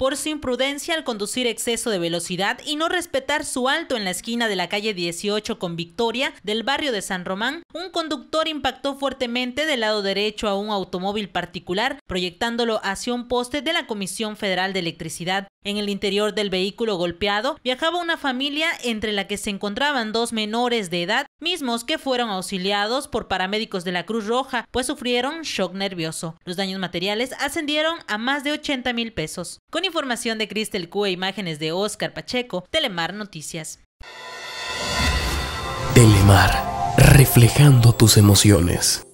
por su imprudencia al conducir exceso de velocidad y no respetar su alto en la esquina de la calle 18 con Victoria del barrio de San Román, un conductor impactó fuertemente del lado derecho a un automóvil particular, proyectándolo hacia un poste de la Comisión Federal de Electricidad. En el interior del vehículo golpeado viajaba una familia entre la que se encontraban dos menores de edad mismos que fueron auxiliados por paramédicos de la Cruz Roja, pues sufrieron shock nervioso. Los daños materiales ascendieron a más de 80 mil pesos. Con información de Cristel Q e imágenes de Oscar Pacheco, Telemar Noticias. Telemar, reflejando tus emociones.